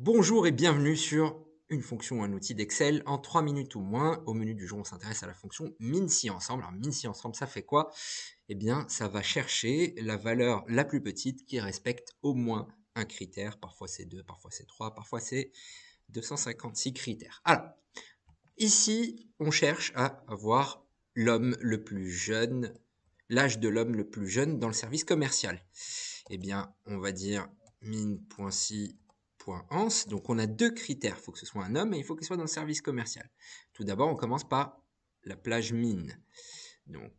Bonjour et bienvenue sur une fonction ou un outil d'Excel en 3 minutes ou moins. Au menu du jour, on s'intéresse à la fonction si ensemble. Alors si ensemble, ça fait quoi Eh bien, ça va chercher la valeur la plus petite qui respecte au moins un critère. Parfois c'est 2, parfois c'est 3, parfois c'est 256 critères. Alors, ici, on cherche à avoir l'homme le plus jeune, l'âge de l'homme le plus jeune dans le service commercial. Eh bien, on va dire min.si donc on a deux critères. Il faut que ce soit un homme et il faut qu'il soit dans le service commercial. Tout d'abord, on commence par la plage mine. Donc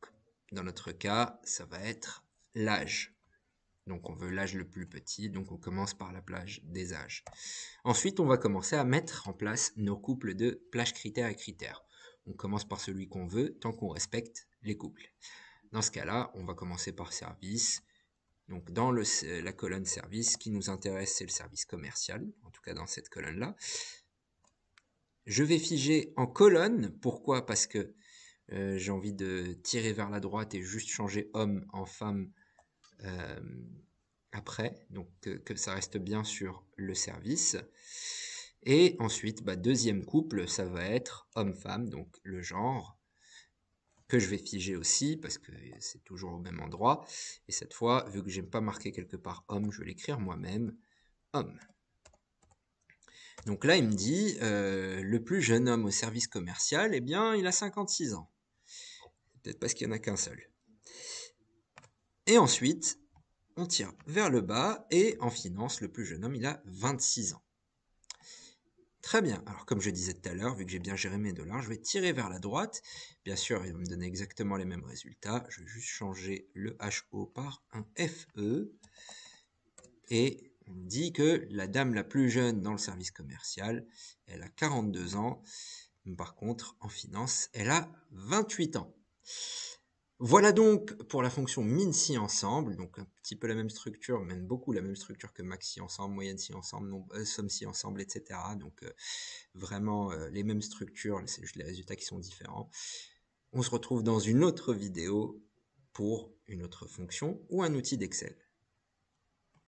dans notre cas, ça va être l'âge. Donc on veut l'âge le plus petit, donc on commence par la plage des âges. Ensuite, on va commencer à mettre en place nos couples de plage critères et critères. On commence par celui qu'on veut tant qu'on respecte les couples. Dans ce cas-là, on va commencer par service, donc dans la colonne service, ce qui nous intéresse, c'est le service commercial, en tout cas dans cette colonne-là. Je vais figer en colonne. Pourquoi Parce que euh, j'ai envie de tirer vers la droite et juste changer homme en femme euh, après. Donc que, ça reste bien sur le service. Et ensuite, bah, deuxième couple, ça va être homme-femme, donc le genre que je vais figer aussi, parce que c'est toujours au même endroit. Et cette fois, vu que j'aime pas marquer quelque part homme, je vais l'écrire moi-même homme. Donc là, il me dit, euh, le plus jeune homme au service commercial, eh bien, il a 56 ans. Peut-être parce qu'il n'y en a qu'un seul. Et ensuite, on tire vers le bas et en finance, le plus jeune homme, il a 26 ans. Très bien. Alors, comme je disais tout à l'heure, vu que j'ai bien géré mes dollars, je vais tirer vers la droite. Bien sûr, il va me donner exactement les mêmes résultats. Je vais juste changer le HO par un FE. Et on dit que la dame la plus jeune dans le service commercial, elle a 42 ans. Par contre, en finance, elle a 28 ans. Voilà donc pour la fonction min-si ensemble, donc un petit peu la même structure, même beaucoup la même structure que max-si ensemble, moyenne-si ensemble, euh, somme-si ensemble, etc. Donc euh, vraiment euh, les mêmes structures, c'est juste les résultats qui sont différents. On se retrouve dans une autre vidéo pour une autre fonction ou un outil d'Excel.